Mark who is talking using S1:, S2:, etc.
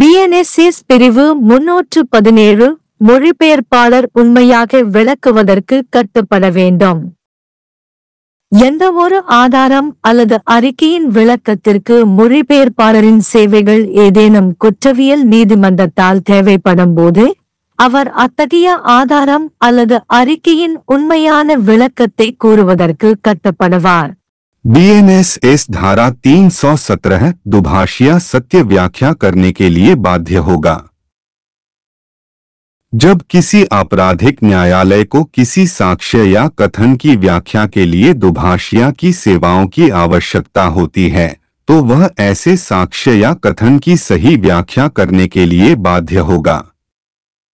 S1: BNSS பிரிவு முன்னூற்று பதினேழு மொழிபெயர்ப்பாளர் உண்மையாக விளக்குவதற்கு கட்டுப்பட வேண்டும் எந்தவொரு ஆதாரம் அல்லது அறிக்கையின் விளக்கத்திற்கு மொழிபெயர்ப்பாளரின் சேவைகள் ஏதேனும் குற்றவியல் நீதிமன்றத்தால் தேவைப்படும் போது அவர் அத்தகைய ஆதாரம் அல்லது அறிக்கையின் உண்மையான விளக்கத்தை கூறுவதற்கு கட்டப்படுவார்
S2: बीएनएस एस धारा 317 दुभाषिया सत्य व्याख्या करने के लिए बाध्य होगा जब किसी आपराधिक न्यायालय को किसी साक्ष्य या कथन की व्याख्या के लिए दुभाषिया की सेवाओं की आवश्यकता होती है तो वह ऐसे साक्ष्य या कथन की सही व्याख्या करने के लिए बाध्य होगा